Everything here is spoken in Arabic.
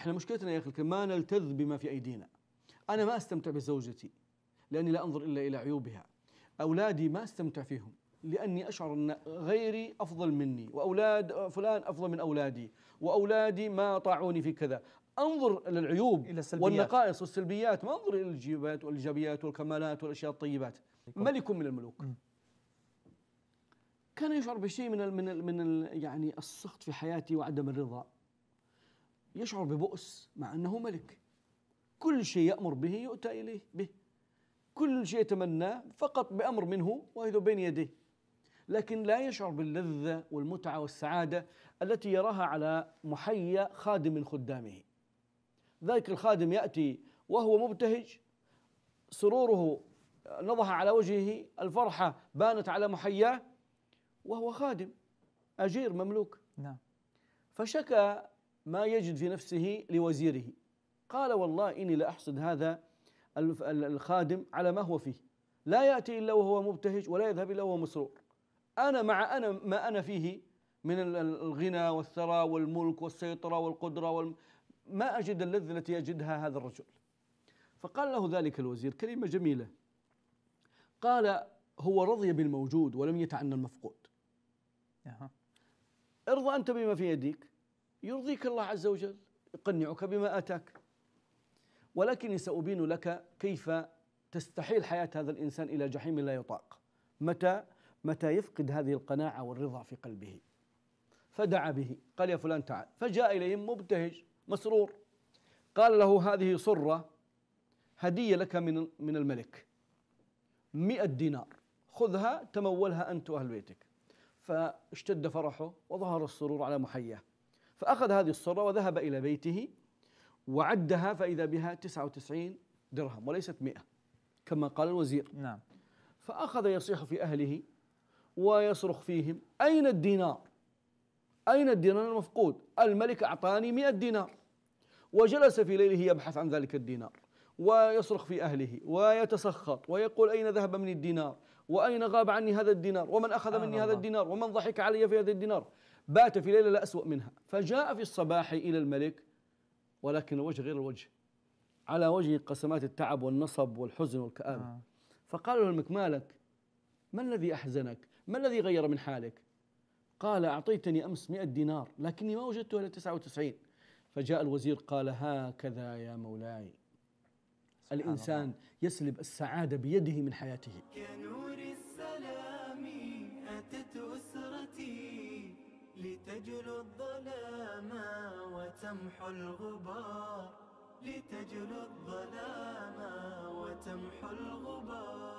احنا مشكلتنا يا اخي الكريم ما نلتذ بما في ايدينا انا ما استمتع بزوجتي لاني لا انظر الا الى عيوبها اولادي ما استمتع فيهم لاني اشعر ان غيري افضل مني واولاد فلان افضل من اولادي واولادي ما طاعوني في كذا انظر الى العيوب إلى السلبيات. والنقائص والسلبيات ما انظر الى الجيبات والايجابيات والكمالات والاشياء الطيبات طيب. ملك من الملوك كان يشعر بشيء من الـ من الـ من الـ يعني السخط في حياتي وعدم الرضا يشعر ببؤس مع أنه ملك كل شيء يأمر به يؤتى إليه به كل شيء يتمناه فقط بأمر منه وإذا بين يديه لكن لا يشعر باللذة والمتعة والسعادة التي يراها على محيا خادم من خدامه ذلك الخادم يأتي وهو مبتهج سروره نضح على وجهه الفرحة بانت على محياه وهو خادم أجير مملوك نعم فشكى ما يجد في نفسه لوزيره قال والله إني لأحسد هذا الخادم على ما هو فيه لا يأتي إلا وهو مبتهج ولا يذهب إلا وهو مسرور أنا مع أنا ما أنا فيه من الغنى والثراء والملك والسيطرة والقدرة والم ما أجد اللذة التي يجدها هذا الرجل فقال له ذلك الوزير كلمة جميلة قال هو رضي بالموجود ولم يتعنى المفقود ارضى أنت بما في يديك يرضيك الله عز وجل يقنعك بما آتاك ولكني سأبين لك كيف تستحيل حياة هذا الإنسان إلى جحيم لا يطاق متى متى يفقد هذه القناعة والرضا في قلبه فدعا به قال يا فلان تعال فجاء إليهم مبتهج مسرور قال له هذه صرة هدية لك من من الملك مئة دينار خذها تمولها أنت وأهل بيتك فاشتد فرحه وظهر السرور على محياه فأخذ هذه الصرة وذهب إلى بيته وعدها فإذا بها 99 درهم وليست 100 كما قال الوزير نعم فأخذ يصيح في أهله ويصرخ فيهم أين الدينار أين الدينار المفقود الملك أعطاني 100 دينار وجلس في ليله يبحث عن ذلك الدينار ويصرخ في أهله ويتسخط ويقول أين ذهب مني الدينار وأين غاب عني هذا الدينار ومن أخذ مني هذا الدينار ومن ضحك علي في هذا الدينار بات في ليلة لا أسوأ منها فجاء في الصباح إلى الملك ولكن الوجه غير الوجه على وجه قسمات التعب والنصب والحزن والكآبة آه. فقال له الملك مالك ما الذي أحزنك ما الذي غير من حالك قال أعطيتني أمس مئة دينار لكني ما وجدتها إلا تسعة وتسعين فجاء الوزير قال هكذا يا مولاي الإنسان الله. يسلب السعادة بيده من حياته كنور السلام أتت أسرتي لتجلو الظلام وتمحو الغبار لتجلو الظلام وتمحو الغبار